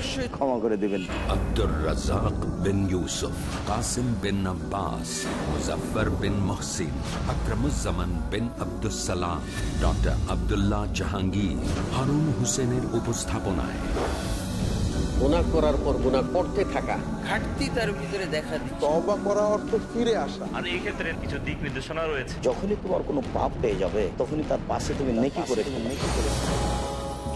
অবশ্যই ক্ষমা করে দেবেন আব্দুর রাজাক বিন ইউসুফ কাসিম বিন আব্বাস মুজফার বিন মহসিন আকরামুজ্জামান বিন আব্দুল সালাম ডক্টর আবদুল্লাহ জাহাঙ্গীর হারুন হোসেনের উপস্থাপনায় করার পর গুণা করতে থাকা ঘাটতি তার ভিতরে দেখা তবা করা ফিরে আসা আর এই কিছু দিক নির্দেশনা রয়েছে যখনই তোমার কোনো পাপ পেয়ে যাবে তখনই তার পাশে তুমি নেকি করে নেকি করে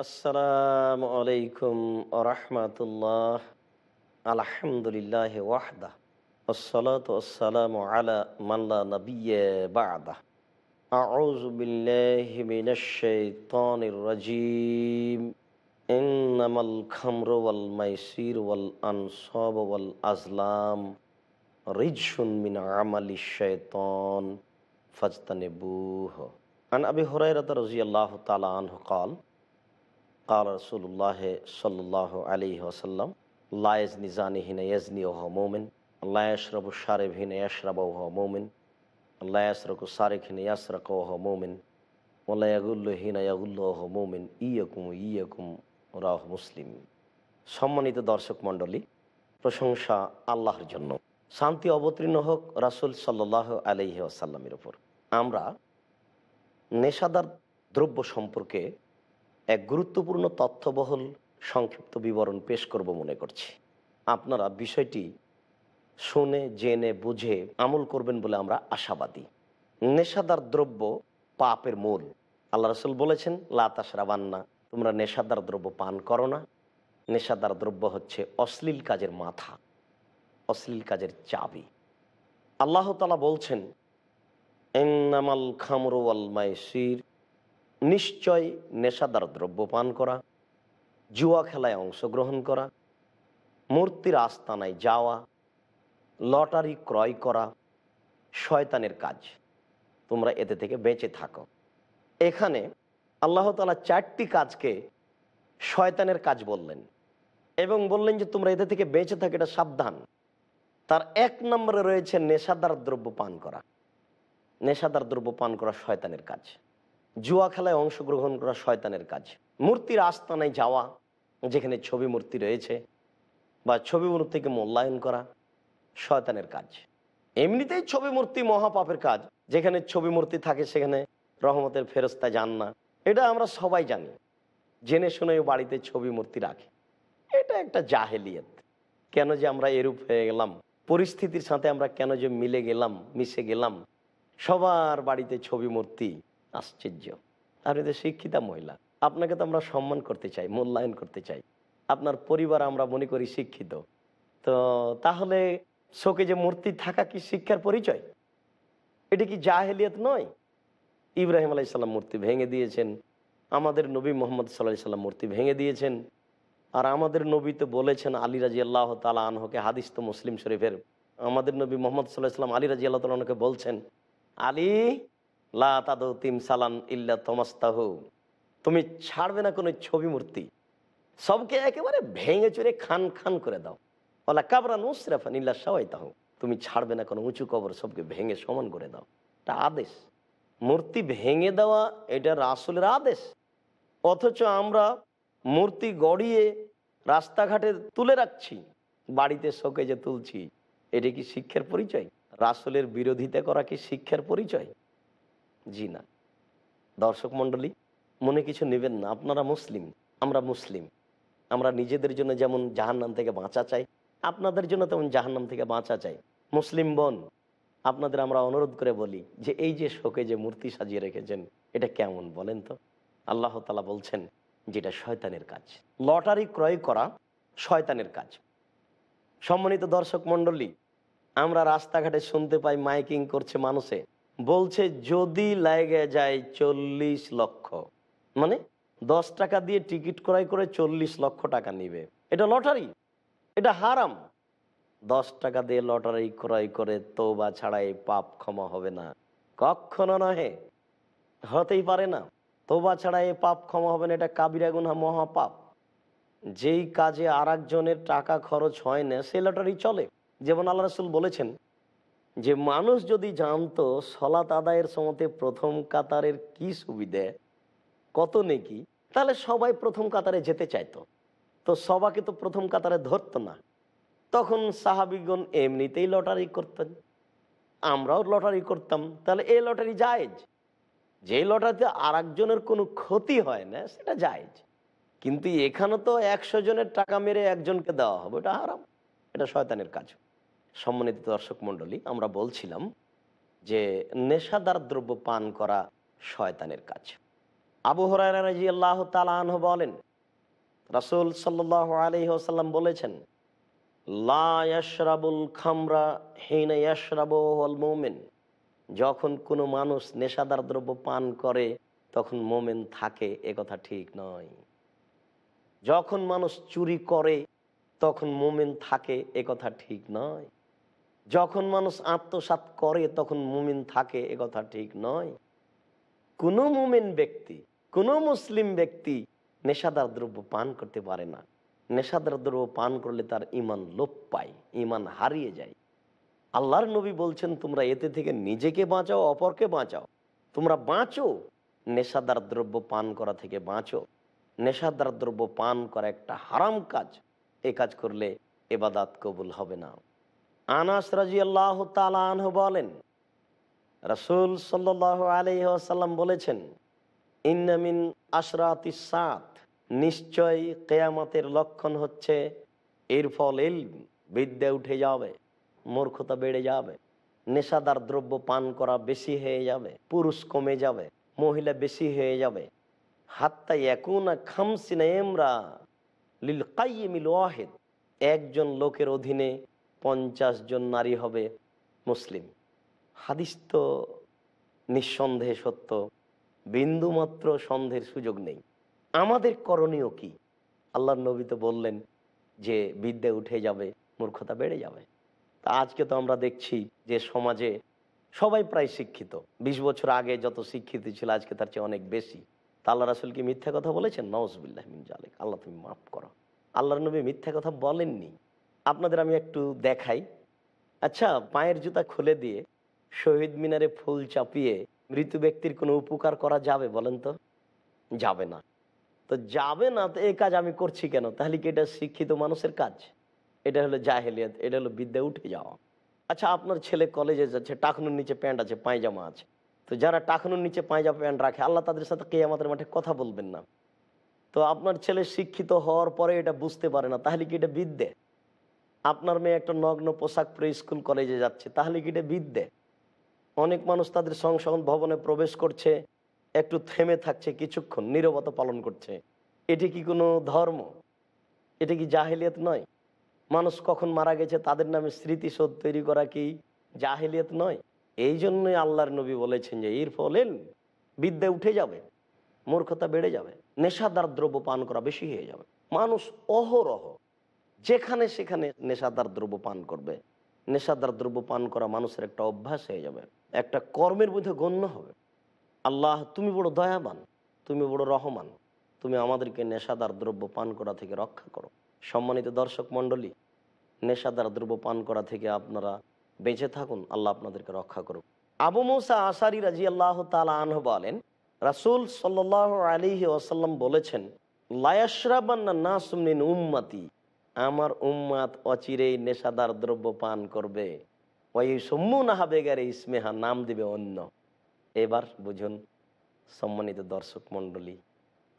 আসসালামু আলাইকুম রহমতুল্লাহ আলহামদুলিল্লাহ ওয়াহদা والصلاة والسلام على من لا نبي بعده أعوذ بالله من الشيطان الرجيم إنما الخمر والميسير والأنصاب والأزلام رجس من عمل الشيطان فاجتنبوه عن أبي هريرة رضي الله تعالى عنه قال কাল রসুল্লাহ সাল্লাহ আলী ওসাল্লাম লায়েজ নিজানিহীন ইয়াজনি ওহ মোমিন লায়াশরব সারেবহীন ইয়াশরাব ওহ মোমিন লায়াসরকু সারেকহীন ইয়াসরক ওহ মোমিন ওলায়াগুল্লহীন ইয়াগুল্লহ মোমিন ইয়কুম ইয়কুম রাহ মুসলিম সম্মানিত দর্শক মণ্ডলী প্রশংসা আল্লাহর জন্য শান্তি অবতীর্ণ হোক রাসুল সাল্লাহ আলহি আসাল্লামের ওপর আমরা নেশাদার দ্রব্য সম্পর্কে এক গুরুত্বপূর্ণ তথ্যবহল সংক্ষিপ্ত বিবরণ পেশ করব মনে করছি আপনারা বিষয়টি শুনে জেনে বুঝে আমল করবেন বলে আমরা আশাবাদী নেশাদার দ্রব্য পাপের মূল আল্লাহ রসুল বলেছেন লাতাসরাবান্না তোমরা নেশাদার দ্রব্য পান করো না নেশাদার দ্রব্য হচ্ছে অশ্লীল কাজের মাথা অশ্লীল কাজের চাবি আল্লাহ বলছেন এন্নামাল খামরুয়াল আল নিশ্চয় নেশাদার দ্রব্য পান করা জুয়া খেলায় অংশগ্রহণ করা মূর্তির আস্তানায় যাওয়া লটারি ক্রয় করা শয়তানের কাজ তোমরা এতে থেকে বেঁচে থাকো এখানে আল্লাহ তালা চারটি কাজকে শয়তানের কাজ বললেন এবং বললেন যে তোমরা এতে থেকে বেঁচে থাকো এটা সাবধান তার এক নম্বরে রয়েছে নেশাদার দ্রব্য পান করা নেশাদার দ্রব্য পান করা শয়তানের কাজ জুয়া খেলায় অংশগ্রহণ করা শয়তানের কাজ মূর্তির আস্তানায় যাওয়া যেখানে ছবি মূর্তি রয়েছে বা ছবি মূর্তিকে মূল্যায়ন করা শয়তানের কাজ এমনিতেই ছবি মূর্তি মহাপাপের কাজ যেখানে ছবি মূর্তি থাকে সেখানে রহমতের ফেরস্তা যান না এটা আমরা সবাই জানি জেনে শুনে বাড়িতে ছবি মূর্তি রাখে এটা একটা জাহেলিয়ত কেন যে আমরা এরূপ হয়ে গেলাম পরিস্থিতির সাথে আমরা কেন যে মিলে গেলাম মিশে গেলাম সবার বাড়িতে ছবি মূর্তি আশ্চর্য আর এদের শিক্ষিতা মহিলা আপনাকে তো আমরা সম্মান করতে চাই মূল্যায়ন করতে চাই আপনার পরিবার আমরা মনে করি শিক্ষিত তো তাহলে শোকে যে মূর্তি থাকা কি শিক্ষার পরিচয় এটা কি জাহেলিয়ত নয় ইব্রাহিম আলাইসাল্লাম মূর্তি ভেঙে দিয়েছেন আমাদের নবী মোহাম্মদ সাল্লাহ সাল্লাম মূর্তি ভেঙে দিয়েছেন আর আমাদের নবী তো বলেছেন আলী রাজি আল্লাহ তালা আনহকে হাদিস তো মুসলিম শরীফের আমাদের নবী মোহাম্মদ সাল্লাহ সাল্লাম আলী রাজি আল্লাহ তালকে বলছেন আলী লা তিম সালান ইল্লা তমাস্তাহ তুমি ছাড়বে না কোনো ছবি মূর্তি সবকে একেবারে ভেঙে চুরে খান খান করে দাও বলা কাবরা নুসরাফান ইল্লা সবাই তাহ তুমি ছাড়বে না কোনো উঁচু কবর সবকে ভেঙে সমান করে দাও এটা আদেশ মূর্তি ভেঙে দেওয়া এটা রাসুলের আদেশ অথচ আমরা মূর্তি গড়িয়ে রাস্তাঘাটে তুলে রাখছি বাড়িতে শোকে যে তুলছি এটা কি শিক্ষার পরিচয় রাসুলের বিরোধিতা করা কি শিক্ষার পরিচয় জি না দর্শক মণ্ডলী মনে কিছু নেবেন না আপনারা মুসলিম আমরা মুসলিম আমরা নিজেদের জন্য যেমন জাহান্নাম থেকে বাঁচা চাই আপনাদের জন্য তেমন জাহান্নাম থেকে বাঁচা চাই মুসলিম বোন আপনাদের আমরা অনুরোধ করে বলি যে এই যে শোকে যে মূর্তি সাজিয়ে রেখেছেন এটা কেমন বলেন তো আল্লাহ তালা বলছেন যেটা শয়তানের কাজ লটারি ক্রয় করা শয়তানের কাজ সম্মানিত দর্শক মণ্ডলী আমরা রাস্তাঘাটে শুনতে পাই মাইকিং করছে মানুষে বলছে যদি লাগে যায় চল্লিশ লক্ষ মানে দশ টাকা দিয়ে টিকিট ক্রয় করে চল্লিশ লক্ষ টাকা নিবে এটা লটারি এটা হারাম দশ টাকা দিয়ে লটারি ক্রয় করে তো বা ছাড়াই পাপ ক্ষমা হবে না কখনো নহে হতেই পারে না তো বা ছাড়াই পাপ ক্ষমা হবে না এটা কাবিরা গুনা মহাপাপ যেই কাজে আর টাকা খরচ হয় না সে লটারি চলে যেমন আল্লাহ রসুল বলেছেন যে মানুষ যদি জানতো সলাত আদায়ের সমতে প্রথম কাতারের কি সুবিধে কত নেকি তাহলে সবাই প্রথম কাতারে যেতে চাইতো তো সবাকে তো প্রথম কাতারে ধরতো না তখন সাহাবিগণ এমনিতেই লটারি করতেন আমরাও লটারি করতাম তাহলে এই লটারি জায়েজ যে লটারিতে আর একজনের কোনো ক্ষতি হয় না সেটা জায়েজ কিন্তু এখানে তো একশো জনের টাকা মেরে একজনকে দেওয়া হবে এটা হারাম এটা শয়তানের কাজ সম্মানিত দর্শক মণ্ডলী আমরা বলছিলাম যে নেশাদার দ্রব্য পান করা শয়তানের কাজ আবু হরাই আল্লাহ তালাহ বলেন রাসুল সাল্লাহ আলহিহসাল্লাম বলেছেন লাশরাবুল খামরা হিন মোমেন যখন কোনো মানুষ নেশাদার দ্রব্য পান করে তখন মোমেন থাকে এ কথা ঠিক নয় যখন মানুষ চুরি করে তখন মোমেন থাকে এ কথা ঠিক নয় যখন মানুষ আত্মসাত করে তখন মুমিন থাকে এ কথা ঠিক নয় কোনো মুমিন ব্যক্তি কোনো মুসলিম ব্যক্তি নেশাদার দ্রব্য পান করতে পারে না নেশাদার দ্রব্য পান করলে তার ইমান লোপ পায় ইমান হারিয়ে যায় আল্লাহর নবী বলছেন তোমরা এতে থেকে নিজেকে বাঁচাও অপরকে বাঁচাও তোমরা বাঁচো নেশাদার দ্রব্য পান করা থেকে বাঁচো নেশাদার দ্রব্য পান করা একটা হারাম কাজ এ কাজ করলে এবাদাত কবুল হবে না আনাস রাজি আল্লাহ বলেন রসুল সাল্লাহ আলহ্লাম বলেছেন ইন্নামিন আশরাতি সাত নিশ্চয় কেয়ামাতের লক্ষণ হচ্ছে এর ফল এল বিদ্যা উঠে যাবে মূর্খতা বেড়ে যাবে নেশাদার দ্রব্য পান করা বেশি হয়ে যাবে পুরুষ কমে যাবে মহিলা বেশি হয়ে যাবে হাত্তা একুনা খামসিনা এমরা লিল কাইমিল ওয়াহেদ একজন লোকের অধীনে পঞ্চাশ জন নারী হবে মুসলিম হাদিস তো নিঃসন্দেহে সত্য বিন্দুমাত্র সন্দেহের সুযোগ নেই আমাদের করণীয় কি আল্লাহ নবী তো বললেন যে বিদ্যা উঠে যাবে মূর্খতা বেড়ে যাবে তা আজকে তো আমরা দেখছি যে সমাজে সবাই প্রায় শিক্ষিত ২০ বছর আগে যত শিক্ষিত ছিল আজকে তার চেয়ে অনেক বেশি তা আল্লাহ রাসুল কি মিথ্যা কথা বলেছেন নওয়াজ আল্লাহ তুমি মাফ করো আল্লাহ নবী মিথ্যা কথা বলেননি আপনাদের আমি একটু দেখাই আচ্ছা পায়ের জুতা খুলে দিয়ে শহীদ মিনারে ফুল চাপিয়ে মৃত ব্যক্তির কোনো উপকার করা যাবে বলেন তো যাবে না তো যাবে না তো এই কাজ আমি করছি কেন তাহলে কি এটা শিক্ষিত মানুষের কাজ এটা হলো জাহেলিয়াত এটা হলো বিদ্যা উঠে যাওয়া আচ্ছা আপনার ছেলে কলেজে যাচ্ছে টাকনুর নিচে প্যান্ট আছে পায়জামা আছে তো যারা টাকনুর নিচে পায়জামা প্যান্ট রাখে আল্লাহ তাদের সাথে কে আমাদের মাঠে কথা বলবেন না তো আপনার ছেলে শিক্ষিত হওয়ার পরে এটা বুঝতে পারে না তাহলে কি এটা বিদ্যা আপনার মেয়ে একটা নগ্ন পোশাক পরে স্কুল কলেজে যাচ্ছে তাহলে কি এটা বিদ্যে অনেক মানুষ তাদের সংসদ ভবনে প্রবেশ করছে একটু থেমে থাকছে কিছুক্ষণ নিরবতা পালন করছে এটি কি কোনো ধর্ম এটি কি জাহেলিয়াত নয় মানুষ কখন মারা গেছে তাদের নামে স্মৃতিশোধ তৈরি করা কি জাহেলিয়াত নয় এই জন্যই আল্লাহর নবী বলেছেন যে এর ফলেন বিদ্যে উঠে যাবে মূর্খতা বেড়ে যাবে নেশাদার দ্রব্য পান করা বেশি হয়ে যাবে মানুষ অহরহ যেখানে সেখানে নেশাদার দ্রব্য পান করবে নেশাদার দ্রব্য পান করা মানুষের একটা অভ্যাস হয়ে যাবে একটা কর্মের মধ্যে গণ্য হবে আল্লাহ তুমি বড় দয়াবান তুমি বড় রহমান তুমি আমাদেরকে নেশাদার দ্রব্য পান করা থেকে রক্ষা করো সম্মানিত দর্শক মণ্ডলী নেশাদার দ্রব্য পান করা থেকে আপনারা বেঁচে থাকুন আল্লাহ আপনাদেরকে রক্ষা করুক আবু মৌসা আসারি রাজি আল্লাহ আনহ বলেন রাসুল সাল্লাহ আলী ওয়াসাল্লাম বলেছেন লায়াসরাবান্না সুমিন উম্মাতি আমার উম্মাদ অচিরেই নেশাদার দ্রব্য পান করবে ওই সম্মু নাহা বেগারে ইসমেহা নাম দিবে অন্য এবার বুঝুন সম্মানিত দর্শক মণ্ডলী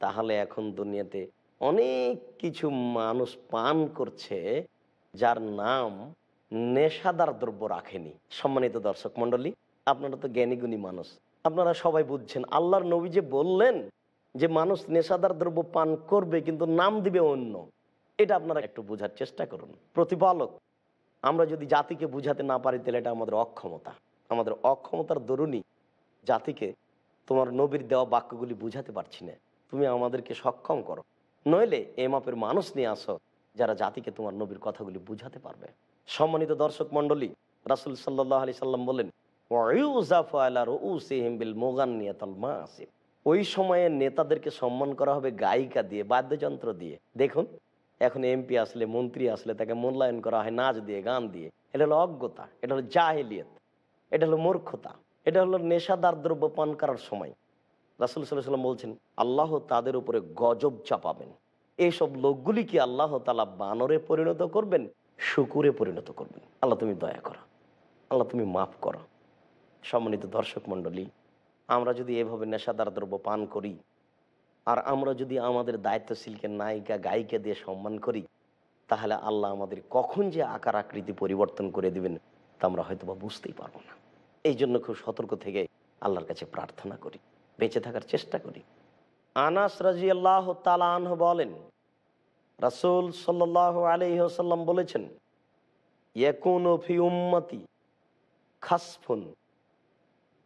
তাহলে এখন দুনিয়াতে অনেক কিছু মানুষ পান করছে যার নাম নেশাদার দ্রব্য রাখেনি সম্মানিত দর্শক মণ্ডলী আপনারা তো জ্ঞানীগুণী মানুষ আপনারা সবাই বুঝছেন আল্লাহর নবী যে বললেন যে মানুষ নেশাদার দ্রব্য পান করবে কিন্তু নাম দিবে অন্য এটা আপনারা একটু বোঝার চেষ্টা করুন প্রতিপালক আমরা যদি জাতিকে বুঝাতে না পারি তাহলে এটা আমাদের অক্ষমতা আমাদের অক্ষমতার দরুনই জাতিকে তোমার নবীর দেওয়া বাক্যগুলি বুঝাতে পারছি না তুমি আমাদেরকে সক্ষম করো নইলে এ মাপের মানুষ নিয়ে আসো যারা জাতিকে তোমার নবীর কথাগুলি বুঝাতে পারবে সম্মানিত দর্শক মন্ডলী রাসুল সাল্লাহ আলি সাল্লাম বলেন ওই সময়ে নেতাদেরকে সম্মান করা হবে গায়িকা দিয়ে বাদ্যযন্ত্র দিয়ে দেখুন এখন এমপি আসলে মন্ত্রী আসলে তাকে মূল্যায়ন করা হয় নাচ দিয়ে গান দিয়ে এটা হলো অজ্ঞতা এটা হলো জাহেলিয়ত এটা হলো মূর্খতা এটা হলো নেশাদার দ্রব্য পান করার সময় রাসুল সাল্লাম বলছেন আল্লাহ তাদের উপরে গজব চাপাবেন এইসব লোকগুলিকে আল্লাহ তালা বানরে পরিণত করবেন শুকুরে পরিণত করবেন আল্লাহ তুমি দয়া করো আল্লাহ তুমি মাফ করো সম্মানিত দর্শক মন্ডলী আমরা যদি এভাবে নেশাদার দ্রব্য পান করি আর আমরা যদি আমাদের দায়িত্বশীলকে নায়িকা গায়িকা দিয়ে সম্মান করি তাহলে আল্লাহ আমাদের কখন যে আকার আকৃতি পরিবর্তন করে দিবেন তা আমরা হয়তো বা বুঝতেই পারবো না এই জন্য খুব সতর্ক থেকে আল্লাহর কাছে প্রার্থনা করি বেঁচে থাকার চেষ্টা করি আনাস রাজি আল্লাহ তালাহ বলেন রাসুল সাল্লাহ আলহ্লাম বলেছেন ইয়কুন ফি উম্মতি খাসফুন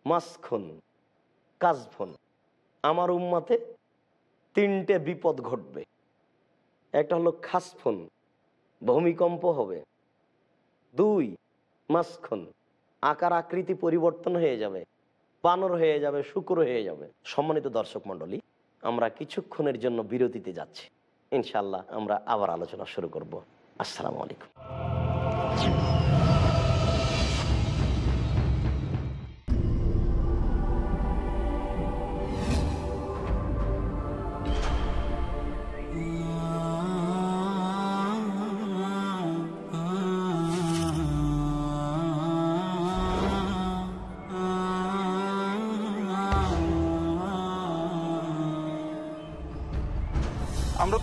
মাসখুন কাজফুন আমার উম্মাতে তিনটে বিপদ ঘটবে একটা হলো খাসফোন ভূমিকম্প হবে দুই মাসখন আকার আকৃতি পরিবর্তন হয়ে যাবে বানর হয়ে যাবে শুকুর হয়ে যাবে সম্মানিত দর্শক মন্ডলী আমরা কিছুক্ষণের জন্য বিরতিতে যাচ্ছি ইনশাল্লাহ আমরা আবার আলোচনা শুরু করব আসসালামু আলাইকুম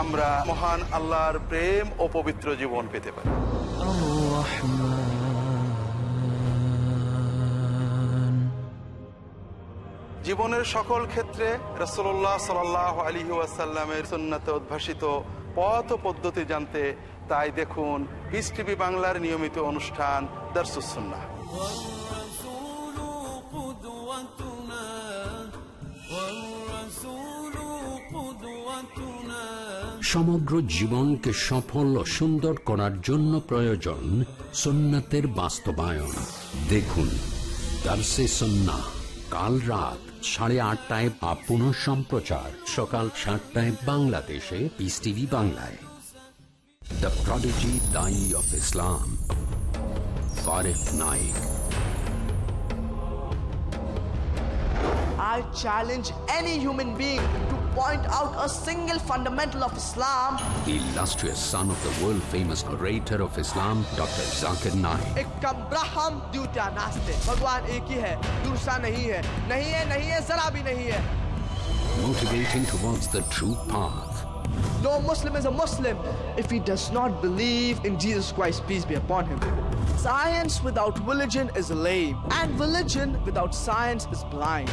আমরা মহান আল্লাহর প্রেম ও পবিত্র জীবন পেতে পারি জীবনের সকল ক্ষেত্রে রসোল্লাহ সাল আলী ওয়াসাল্লামের সন্ন্যতে উদ্ভাসিত পথ পদ্ধতি জানতে তাই দেখুন বিস টিভি বাংলার নিয়মিত অনুষ্ঠান দর্শুসন্না সমগ্র জীবনকে সফল ও সুন্দর করার জন্য প্রয়োজন সোনাতের বাস্তবায়ন দেখুন দার্সে সন্না কাল রাত সাড়ে আটটায় বা পুনঃ সম্প্রচার সকাল সাতটায় বাংলাদেশে পিস টিভি বাংলায় দ্য প্রডিজি দাই অফ ইসলাম ফারেফ Naik I challenge any human being point out a single fundamental of Islam. The illustrious son of the world-famous orator of Islam, Dr. Zakir Naik. Ikkam braham dutya naaste. Bhagwan ek hi hai, dursa nahi hai. Nahi hai, nahi hai, zara bhi nahi hai. Motivating towards the true path. No Muslim is a Muslim if he does not believe in Jesus Christ, peace be upon him. Science without religion is lame, and religion without science is blind.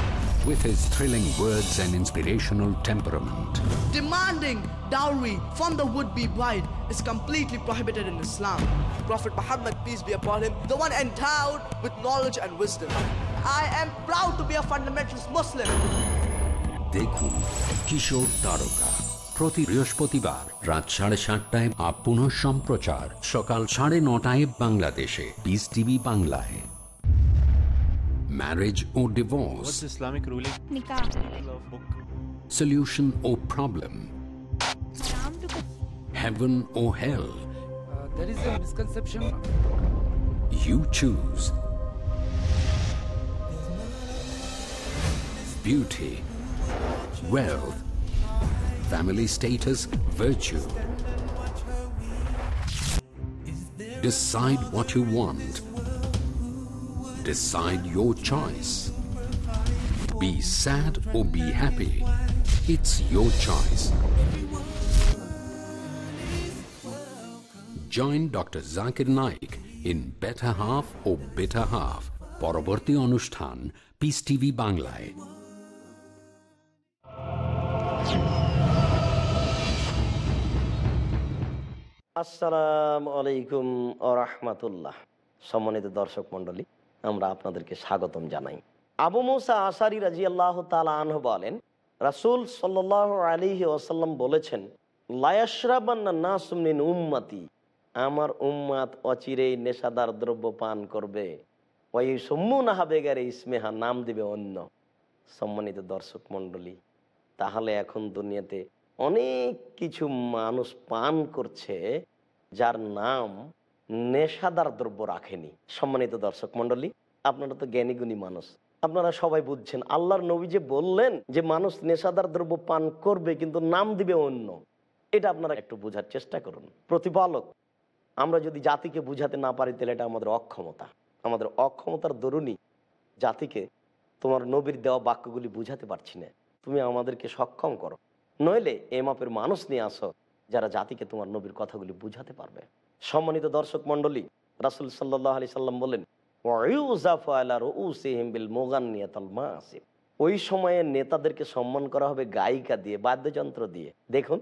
With his thrilling words and inspirational temperament, demanding dowry from the would-be bride is completely prohibited in Islam. Prophet Muhammad, peace be upon him, the one endowed with knowledge and wisdom. I am proud to be a fundamentalist Muslim. Dekhu Kishore Taroka. প্রতি বৃহস্পতিবার রাত সাড়ে সাতটায় আপন সম্প্রচার সকাল সাড়ে নটায় বাংলাদেশে বিস টিভি বাংলায় ম্যারেজ ও ডিভোর্স ইসলামিক রুলিং সলিউশন ও প্রবলেম heaven ও hell. You choose beauty a family status, virtue. Decide what you want. Decide your choice. Be sad or be happy. It's your choice. Join Dr. Zakir Naik in Better Half or Bitter Half. পরবর্তী Anushthan, Peace TV, বাংলায় আসসালাম আলাইকুম আরহামতুল্লাহ সম্মানিত দর্শক মন্ডলী আমরা আপনাদেরকে স্বাগতম জানাই আবু মৌসা আসারি রাজি আল্লাহ তালাহ বলেন রাসুল সাল আলী ওসাল্লাম বলেছেন লায়াসরাবান্নাসমিন উম্মাতি আমার উম্মাত অচিরেই নেশাদার দ্রব্য পান করবে ওই সম্মু নাহাবেগারে ইসমেহা নাম দিবে অন্য সম্মানিত দর্শক মন্ডলী তাহলে এখন দুনিয়াতে অনেক কিছু মানুষ পান করছে যার নাম নেশাদার দ্রব্য রাখেনি সম্মানিত দর্শক মন্ডলী আপনারা তো জ্ঞানীগুণী মানুষ আপনারা সবাই বুঝছেন আল্লাহর নবী যে বললেন যে মানুষ নেশাদার দ্রব্য পান করবে কিন্তু নাম দিবে অন্য এটা আপনারা একটু বোঝার চেষ্টা করুন প্রতিপালক আমরা যদি জাতিকে বুঝাতে না পারি তাহলে এটা আমাদের অক্ষমতা আমাদের অক্ষমতার দরুনই জাতিকে তোমার নবীর দেওয়া বাক্যগুলি বুঝাতে পারছি না তুমি আমাদেরকে সক্ষম করো নইলে এ মাপের মানুষ নিয়ে আসো যারা জাতিকে তোমার নবীর কথাগুলি বুঝাতে পারবে সম্মানিত দর্শক মন্ডলী রাসুল সাল্লাহ আলি সাল্লাম বলেন ওই সময়ে নেতাদেরকে সম্মান করা হবে গায়িকা দিয়ে বাদ্যযন্ত্র দিয়ে দেখুন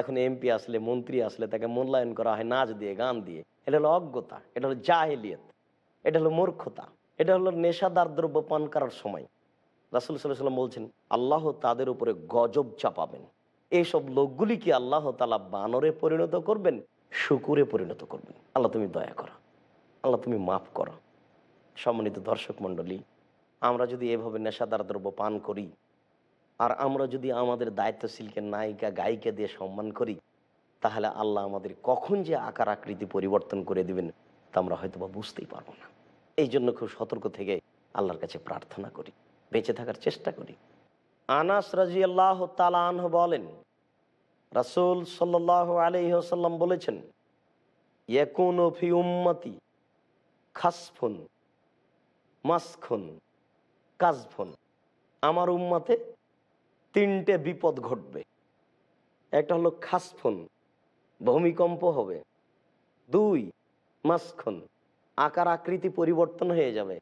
এখন এমপি আসলে মন্ত্রী আসলে তাকে মূল্যায়ন করা হয় নাচ দিয়ে গান দিয়ে এটা হলো অজ্ঞতা এটা হলো জাহেলিয়ত এটা হলো মূর্খতা এটা হলো নেশাদার দ্রব্য পান করার সময় রাসুল সাল্লাম বলছেন আল্লাহ তাদের উপরে গজব চাপাবেন এইসব লোকগুলিকে আল্লাহ তালা বানরে পরিণত করবেন শুকুরে পরিণত করবেন আল্লাহ তুমি দয়া করো আল্লাহ তুমি মাফ করো সম্মানিত দর্শক মণ্ডলী আমরা যদি এভাবে নেশাদার দ্রব্য পান করি আর আমরা যদি আমাদের দায়িত্বশীলকে নায়িকা গায়িকা দিয়ে সম্মান করি তাহলে আল্লাহ আমাদের কখন যে আকার আকৃতি পরিবর্তন করে দিবেন তা আমরা হয়তো বা বুঝতেই পারবো না এই জন্য খুব সতর্ক থেকে আল্লাহর কাছে প্রার্থনা করি বেঁচে থাকার চেষ্টা করি আনাস রাজি আল্লাহ তালাহ বলেন রাসুল সাল্লাহ আলহ্লাম বলেছেন ইয়াকুন ফি উম্মতি খাসফুন মাসখুন কাজফুন আমার উম্মাতে তিনটে বিপদ ঘটবে একটা হলো খাসফুন ভূমিকম্প হবে দুই মাসখন আকার আকৃতি পরিবর্তন হয়ে যাবে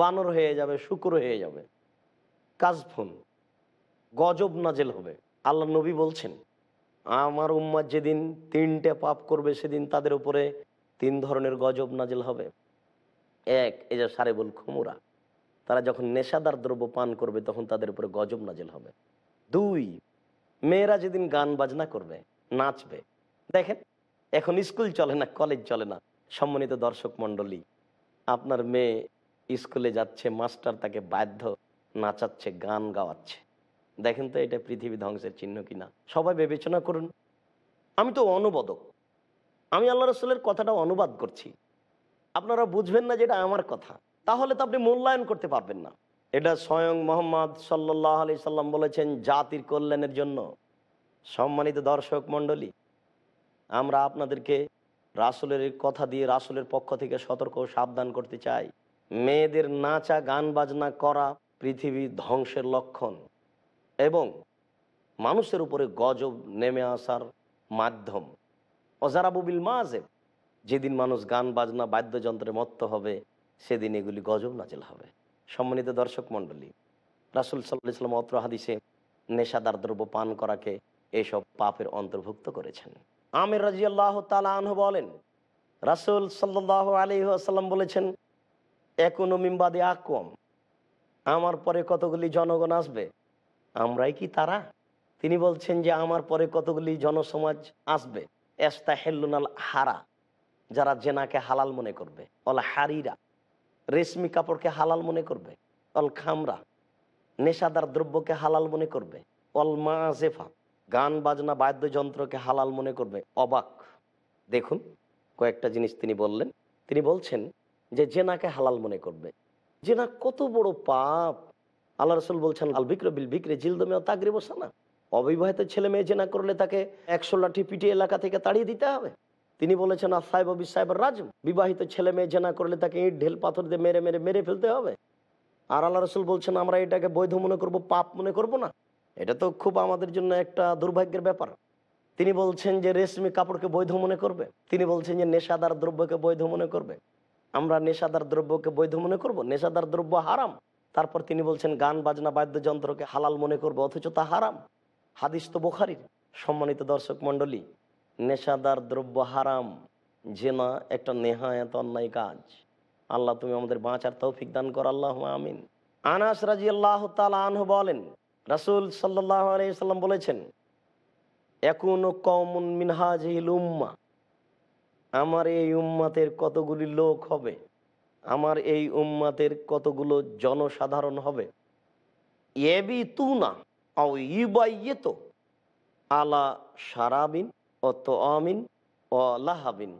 বানর হয়ে যাবে শুক্র হয়ে যাবে কাজফুন গজব নাজেল হবে আল্লাহ নবী বলছেন আমার উম্মার যেদিন তিনটে পাপ করবে সেদিন তাদের উপরে তিন ধরনের গজব নাজেল হবে এক এই যে সারেবুল খুমুরা তারা যখন নেশাদার দ্রব্য পান করবে তখন তাদের উপরে গজব নাজেল হবে দুই মেয়েরা যেদিন গান বাজনা করবে নাচবে দেখেন এখন স্কুল চলে না কলেজ চলে না সম্মানিত দর্শক মণ্ডলী আপনার মেয়ে স্কুলে যাচ্ছে মাস্টার তাকে বাধ্য নাচাচ্ছে গান গাওয়াচ্ছে দেখেন তো এটা পৃথিবী ধ্বংসের চিহ্ন কিনা সবাই বিবেচনা করুন আমি তো অনুবাদক আমি আল্লাহ রসুলের কথাটা অনুবাদ করছি আপনারা বুঝবেন না যেটা আমার কথা তাহলে তো আপনি মূল্যায়ন করতে পারবেন না এটা স্বয়ং মোহাম্মদ সাল্লাহ আলি সাল্লাম বলেছেন জাতির কল্যাণের জন্য সম্মানিত দর্শক মণ্ডলী আমরা আপনাদেরকে রাসুলের কথা দিয়ে রাসুলের পক্ষ থেকে সতর্ক সাবধান করতে চাই মেয়েদের নাচা গান বাজনা করা পৃথিবী ধ্বংসের লক্ষণ এবং মানুষের উপরে গজব নেমে আসার মাধ্যম অজারাবুবিল মাজেব যেদিন মানুষ গান বাজনা বাদ্যযন্ত্রে মত্ত হবে সেদিন এগুলি গজব নাজেল হবে সম্মানিত দর্শক মণ্ডলী রাসুল সাল্লাহ ইসলাম অত্র হাদিসে নেশাদার দ্রব্য পান করাকে এসব পাপের অন্তর্ভুক্ত করেছেন আমির রাজি আল্লাহ তালাহ বলেন রাসুল সাল্লাহ আলী আসাল্লাম বলেছেন একুনো মিম্বাদে আকম আমার পরে কতগুলি জনগণ আসবে আমরাই কি তারা তিনি বলছেন যে আমার পরে কতগুলি জনসমাজ আসবে এস্তা হেল্লুনাল হারা যারা জেনাকে হালাল মনে করবে অল হারিরা রেশমি কাপড়কে হালাল মনে করবে অল খামরা নেশাদার দ্রব্যকে হালাল মনে করবে অল মাজেফা গান বাজনা বাদ্যযন্ত্রকে হালাল মনে করবে অবাক দেখুন কয়েকটা জিনিস তিনি বললেন তিনি বলছেন যে জেনাকে হালাল মনে করবে যে না কত বড় পাপ আল্লাহ রসুল বলছেন আল বিক্র বিল বিক্রে জিলদমে তাগরে বসা না অবিবাহিত ছেলে মেয়ে জেনা করলে তাকে একশো লাঠি পিটিয়ে এলাকা থেকে তাড়িয়ে দিতে হবে তিনি বলেছেন আর সাহেব অবি সাহেব রাজম বিবাহিত ছেলে মেয়ে জেনা করলে তাকে ইট ঢেল পাথর দিয়ে মেরে মেরে মেরে ফেলতে হবে আর আল্লাহ রসুল বলছেন আমরা এটাকে বৈধ মনে করব পাপ মনে করব না এটা তো খুব আমাদের জন্য একটা দুর্ভাগ্যের ব্যাপার তিনি বলছেন যে রেশমি কাপড়কে বৈধ মনে করবে তিনি বলছেন যে নেশাদার দ্রব্যকে বৈধ মনে করবে আমরা নেশাদার দ্রব্যকে বৈধ মনে করব নেশাদার দ্রব্য হারাম তারপর তিনি বলছেন গান বাজনা বাদ্যযন্ত্রকে হালাল মনে করব অথচ তা হারাম হাদিস তো বোখারির সম্মানিত দর্শক মন্ডলী নেশাদার দ্রব্য হারাম জেনা একটা এত অন্যায় কাজ আল্লাহ তুমি আমাদের বাঁচার তৌফিক দান কর আল্লাহ আমিন আনাস রাজি আল্লাহ আনহু বলেন রাসুল সাল্লাহ আলাইসাল্লাম বলেছেন একুন কমন মিনহাজ উম্মা আমার এই উম্মাতের কতগুলি লোক হবে আমার এই উম্মাতের কতগুলো জনসাধারণ হবে এবি তু না আও ইবাইয়ে তো আলা সারাবিন ও তো আমিন ও লাহাবিন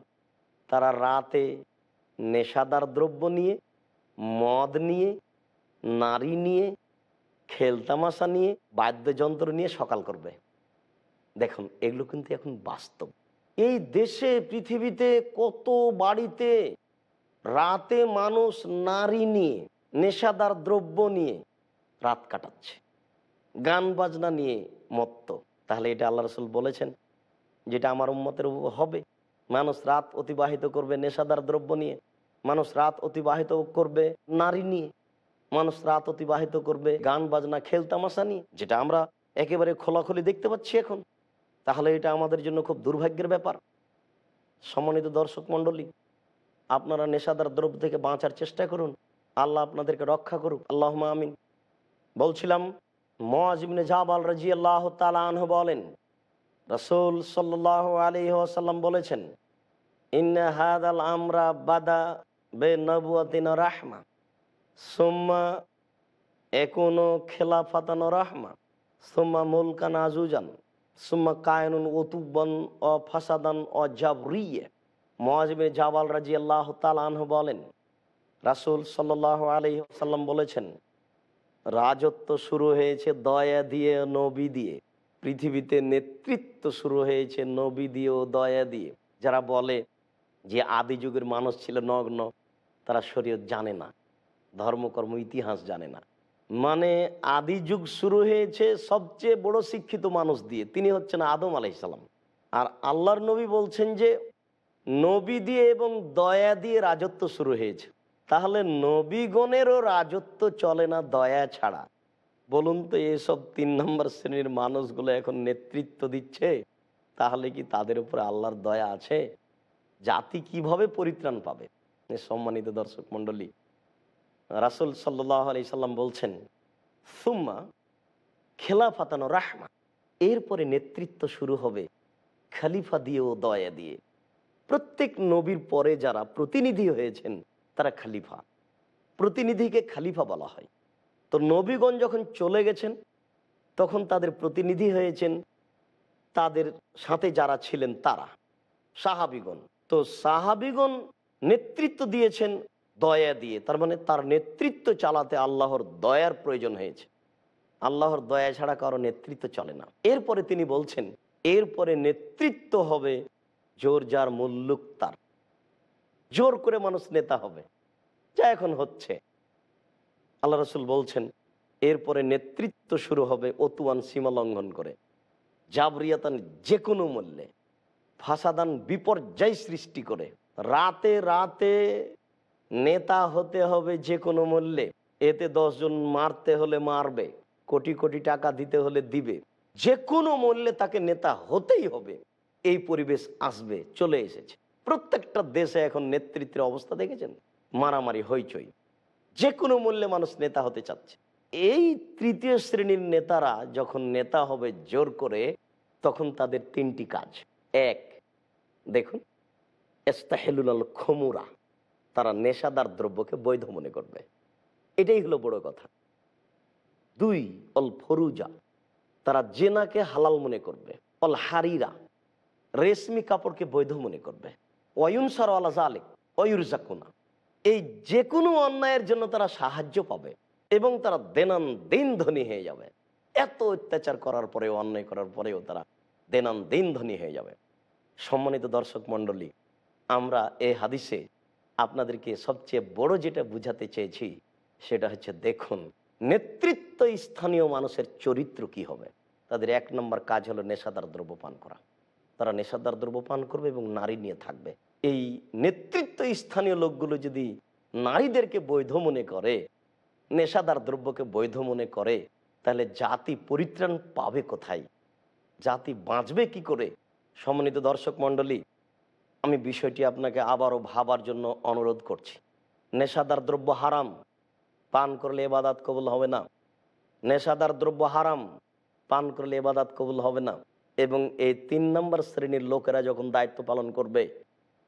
তারা রাতে নেশাদার দ্রব্য নিয়ে মদ নিয়ে নারী নিয়ে খেলতামাশা নিয়ে বাদ্যযন্ত্র নিয়ে সকাল করবে দেখুন এগুলো কিন্তু এখন বাস্তব এই দেশে পৃথিবীতে কত বাড়িতে রাতে মানুষ নারী নিয়ে নেশাদার দ্রব্য নিয়ে রাত কাটাচ্ছে গান বাজনা নিয়ে মত্ত তাহলে এটা আল্লাহ রসুল বলেছেন যেটা আমার উম্মতের হবে মানুষ রাত অতিবাহিত করবে নেশাদার দ্রব্য নিয়ে মানুষ রাত অতিবাহিত করবে নারী নিয়ে মানুষ রাত অতিবাহিত করবে গান বাজনা খেলতামাশা নিয়ে যেটা আমরা একেবারে খোলাখুলি দেখতে পাচ্ছি এখন তাহলে এটা আমাদের জন্য খুব দুর্ভাগ্যের ব্যাপার সম্মানিত দর্শক মণ্ডলী আপনারা নেশাদার দ্রব্য থেকে বাঁচার চেষ্টা করুন আল্লাহ আপনাদেরকে রক্ষা করুক আল্লাহ আমিন বলছিলাম মজিবনে জাবাল রাজি আল্লাহ তালাহ বলেন রসুল সাল্লাহ আলী আসাল্লাম বলেছেন ইন্না আল আমরা বাদা বে নবুয়াতিন রাহমা সোম্মা এখনো খেলাফাতানো রাহমা সোম্মা মুলকান আজুজান বলেন রাসুল বলেছেন রাজত্ব শুরু হয়েছে দয়া দিয়ে নবী দিয়ে পৃথিবীতে নেতৃত্ব শুরু হয়েছে নবী দিয়ে ও দয়া দিয়ে যারা বলে যে আদি যুগের মানুষ ছিল নগ্ন তারা শরীয়ত জানে না ধর্মকর্ম ইতিহাস জানে না মানে আদি যুগ শুরু হয়েছে সবচেয়ে বড় শিক্ষিত মানুষ দিয়ে তিনি হচ্ছেন আদম আলাইসাল্লাম আর আল্লাহর নবী বলছেন যে নবী দিয়ে এবং দয়া দিয়ে রাজত্ব শুরু হয়েছে তাহলে নবীগণেরও রাজত্ব চলে না দয়া ছাড়া বলুন তো এসব তিন নম্বর শ্রেণীর মানুষগুলো এখন নেতৃত্ব দিচ্ছে তাহলে কি তাদের উপরে আল্লাহর দয়া আছে জাতি কিভাবে পরিত্রাণ পাবে সম্মানিত দর্শক মণ্ডলী রাসুল সাল্লাহ সাল্লাম বলছেন সুম্মা খেলাফাতানো রাহমা এরপরে নেতৃত্ব শুরু হবে খালিফা দিয়ে ও দয়া দিয়ে প্রত্যেক নবীর পরে যারা প্রতিনিধি হয়েছেন তারা খালিফা প্রতিনিধিকে খালিফা বলা হয় তো নবীগণ যখন চলে গেছেন তখন তাদের প্রতিনিধি হয়েছেন তাদের সাথে যারা ছিলেন তারা সাহাবিগণ তো সাহাবিগণ নেতৃত্ব দিয়েছেন দয়া দিয়ে তার মানে তার নেতৃত্ব চালাতে আল্লাহর দয়ার প্রয়োজন হয়েছে আল্লাহর দয়া ছাড়া কারো নেতৃত্ব চলে না এরপরে তিনি বলছেন এরপরে নেতৃত্ব হবে জোর যার মুল্লুক তার জোর করে মানুষ নেতা হবে যা এখন হচ্ছে আল্লাহ রসুল বলছেন এরপরে নেতৃত্ব শুরু হবে অতুয়ান সীমা লঙ্ঘন করে জাবরিয়াতান যে কোনো মূল্যে ফাসাদান বিপর্যয় সৃষ্টি করে রাতে রাতে নেতা হতে হবে যে কোনো মূল্যে এতে দশজন মারতে হলে মারবে কোটি কোটি টাকা দিতে হলে দিবে যে কোনো মূল্যে তাকে নেতা হতেই হবে এই পরিবেশ আসবে চলে এসেছে প্রত্যেকটা দেশে এখন নেতৃত্বের অবস্থা দেখেছেন মারামারি হইচই যে কোনো মূল্যে মানুষ নেতা হতে চাচ্ছে এই তৃতীয় শ্রেণীর নেতারা যখন নেতা হবে জোর করে তখন তাদের তিনটি কাজ এক দেখুন এস্তাহেলুল খমুরা তারা নেশাদার দ্রব্যকে বৈধ মনে করবে এটাই হলো বড় কথা দুই অল ফরুজা তারা জেনাকে হালাল মনে করবে অল হারিরা রেশমি কাপড়কে বৈধ মনে করবে ওয়ুন সরওয়ালা জালে অয়ুর জাকুনা এই যে কোনো অন্যায়ের জন্য তারা সাহায্য পাবে এবং তারা দেনান দিন ধনী হয়ে যাবে এত অত্যাচার করার পরেও অন্যায় করার পরেও তারা দেনান দিন ধনী হয়ে যাবে সম্মানিত দর্শক মণ্ডলী আমরা এ হাদিসে আপনাদেরকে সবচেয়ে বড় যেটা বুঝাতে চেয়েছি সেটা হচ্ছে দেখুন নেতৃত্ব স্থানীয় মানুষের চরিত্র কি হবে তাদের এক নম্বর কাজ হলো নেশাদার দ্রব্য পান করা তারা নেশাদার দ্রব্য পান করবে এবং নারী নিয়ে থাকবে এই নেতৃত্ব স্থানীয় লোকগুলো যদি নারীদেরকে বৈধ মনে করে নেশাদার দ্রব্যকে বৈধ মনে করে তাহলে জাতি পরিত্রাণ পাবে কোথায় জাতি বাঁচবে কি করে সমন্বিত দর্শক মন্ডলী আমি বিষয়টি আপনাকে আবারও ভাবার জন্য অনুরোধ করছি নেশাদার দ্রব্য হারাম পান করলে এবাদাত কবুল হবে না নেশাদার দ্রব্য হারাম পান করলে এবাদাত কবুল হবে না এবং এই তিন নম্বর শ্রেণীর লোকেরা যখন দায়িত্ব পালন করবে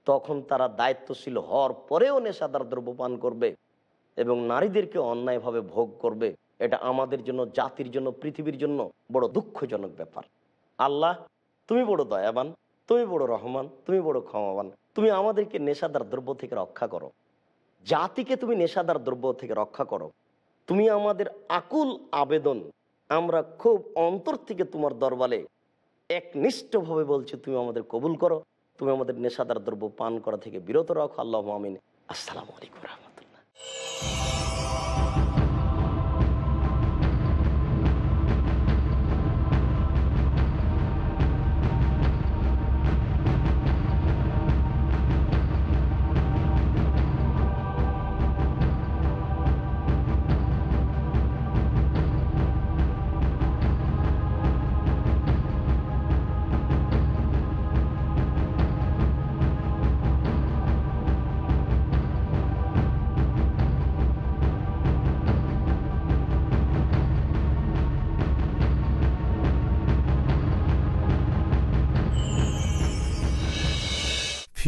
তখন তারা দায়িত্বশীল হওয়ার পরেও নেশাদার দ্রব্য পান করবে এবং নারীদেরকে অন্যায়ভাবে ভোগ করবে এটা আমাদের জন্য জাতির জন্য পৃথিবীর জন্য বড় দুঃখজনক ব্যাপার আল্লাহ তুমি বড় দয়াবান তুমি বড় রহমান তুমি বড় ক্ষমাবান তুমি আমাদেরকে নেশাদার দ্রব্য থেকে রক্ষা করো জাতিকে তুমি নেশাদার দ্রব্য থেকে রক্ষা করো তুমি আমাদের আকুল আবেদন আমরা খুব অন্তর থেকে তোমার দরবারে একনিষ্ঠভাবে বলছি তুমি আমাদের কবুল করো তুমি আমাদের নেশাদার দ্রব্য পান করা থেকে বিরত রাখো আল্লাহ আমিন আসসালামু আলাইকুম রহমতুল্লাহ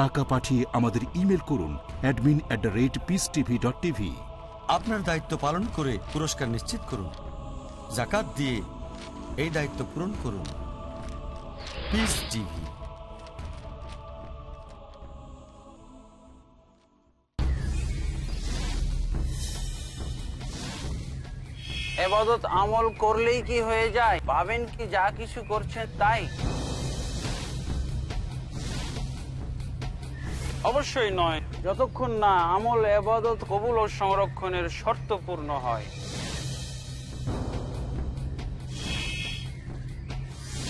টাকা পাঠিয়ে আমাদের ইমেল করুন অ্যাডমিন আপনার দায়িত্ব পালন করে পুরস্কার নিশ্চিত করুন জাকাত দিয়ে এই দায়িত্ব পূরণ করুন পিস এবাদত আমল করলেই কি হয়ে যায় পাবেন কি যা কিছু করছেন তাই অবশ্যই নয় যতক্ষণ না আমল এবাদত কবুল ও সংরক্ষণের শর্ত পূর্ণ হয়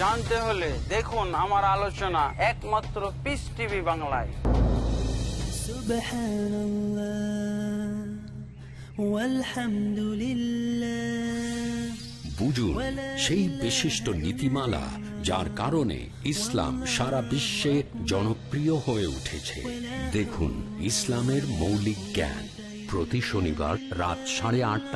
জানতে হলে দেখুন আমার আলোচনা একমাত্র পিস টিভি বাংলায় বুঝুন সেই বিশিষ্ট নীতিমালা যার কারণে ইসলাম সারা বিশ্বে জনপ্রিয় হয়ে উঠেছে দেখুন ইসলামের মৌলিক জ্ঞান প্রতি শনিবার রাত সাড়ে আটটা